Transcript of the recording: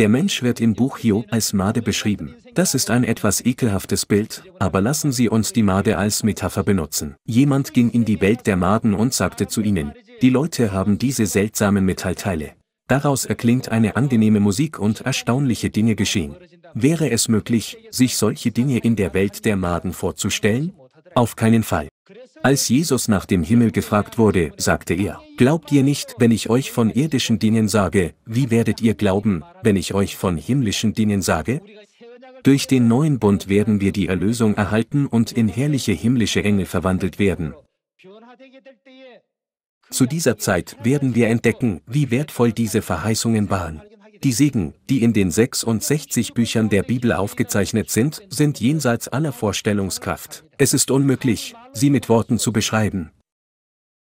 Der Mensch wird im Buch Hiob als Made beschrieben. Das ist ein etwas ekelhaftes Bild, aber lassen Sie uns die Made als Metapher benutzen. Jemand ging in die Welt der Maden und sagte zu ihnen, die Leute haben diese seltsamen Metallteile. Daraus erklingt eine angenehme Musik und erstaunliche Dinge geschehen. Wäre es möglich, sich solche Dinge in der Welt der Maden vorzustellen? Auf keinen Fall. Als Jesus nach dem Himmel gefragt wurde, sagte er, Glaubt ihr nicht, wenn ich euch von irdischen Dingen sage, wie werdet ihr glauben, wenn ich euch von himmlischen Dingen sage? Durch den neuen Bund werden wir die Erlösung erhalten und in herrliche himmlische Engel verwandelt werden. Zu dieser Zeit werden wir entdecken, wie wertvoll diese Verheißungen waren. Die Segen, die in den 66 Büchern der Bibel aufgezeichnet sind, sind jenseits aller Vorstellungskraft. Es ist unmöglich, sie mit Worten zu beschreiben.